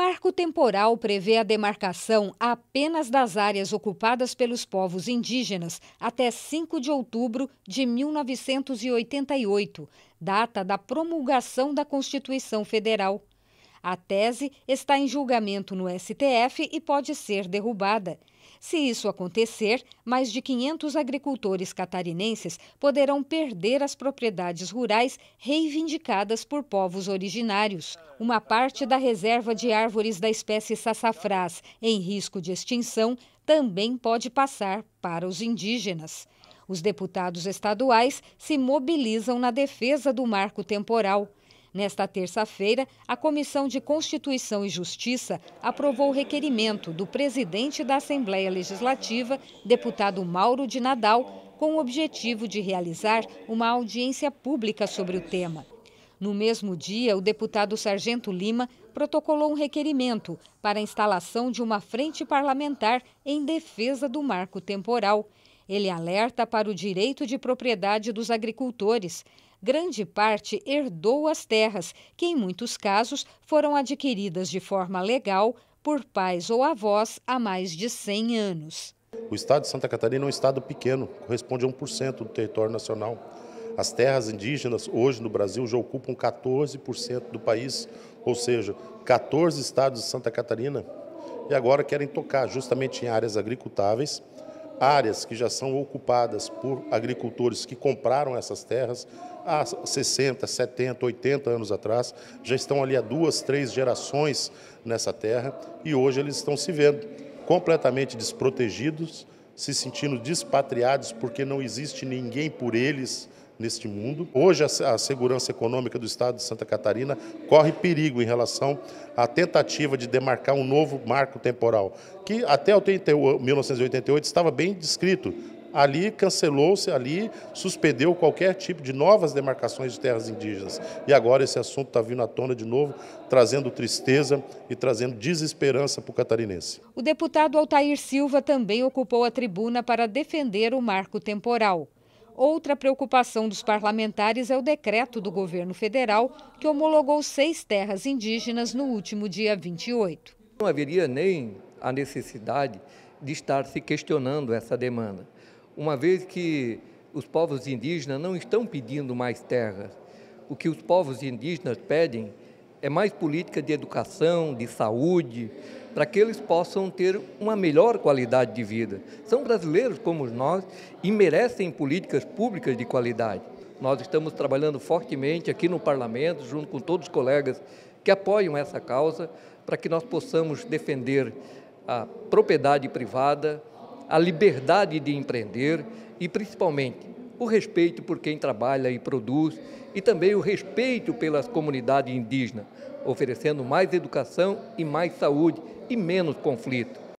marco temporal prevê a demarcação apenas das áreas ocupadas pelos povos indígenas até 5 de outubro de 1988, data da promulgação da Constituição Federal. A tese está em julgamento no STF e pode ser derrubada. Se isso acontecer, mais de 500 agricultores catarinenses poderão perder as propriedades rurais reivindicadas por povos originários. Uma parte da reserva de árvores da espécie sassafrás, em risco de extinção, também pode passar para os indígenas. Os deputados estaduais se mobilizam na defesa do marco temporal. Nesta terça-feira, a Comissão de Constituição e Justiça aprovou o requerimento do presidente da Assembleia Legislativa, deputado Mauro de Nadal, com o objetivo de realizar uma audiência pública sobre o tema. No mesmo dia, o deputado Sargento Lima protocolou um requerimento para a instalação de uma frente parlamentar em defesa do marco temporal. Ele alerta para o direito de propriedade dos agricultores grande parte herdou as terras, que em muitos casos foram adquiridas de forma legal por pais ou avós há mais de 100 anos. O estado de Santa Catarina é um estado pequeno, corresponde a 1% do território nacional. As terras indígenas hoje no Brasil já ocupam 14% do país, ou seja, 14 estados de Santa Catarina e agora querem tocar justamente em áreas agricultáveis áreas que já são ocupadas por agricultores que compraram essas terras há 60, 70, 80 anos atrás, já estão ali há duas, três gerações nessa terra e hoje eles estão se vendo completamente desprotegidos, se sentindo despatriados porque não existe ninguém por eles neste mundo. Hoje, a segurança econômica do Estado de Santa Catarina corre perigo em relação à tentativa de demarcar um novo marco temporal, que até 1988 estava bem descrito ali cancelou-se, ali suspendeu qualquer tipo de novas demarcações de terras indígenas. E agora esse assunto está vindo à tona de novo, trazendo tristeza e trazendo desesperança para o catarinense. O deputado Altair Silva também ocupou a tribuna para defender o marco temporal. Outra preocupação dos parlamentares é o decreto do governo federal que homologou seis terras indígenas no último dia 28. Não haveria nem a necessidade de estar se questionando essa demanda, uma vez que os povos indígenas não estão pedindo mais terras. O que os povos indígenas pedem é mais política de educação, de saúde, para que eles possam ter uma melhor qualidade de vida. São brasileiros como nós e merecem políticas públicas de qualidade. Nós estamos trabalhando fortemente aqui no parlamento, junto com todos os colegas que apoiam essa causa, para que nós possamos defender a propriedade privada, a liberdade de empreender e, principalmente, o respeito por quem trabalha e produz e também o respeito pelas comunidades indígenas, oferecendo mais educação e mais saúde e menos conflito.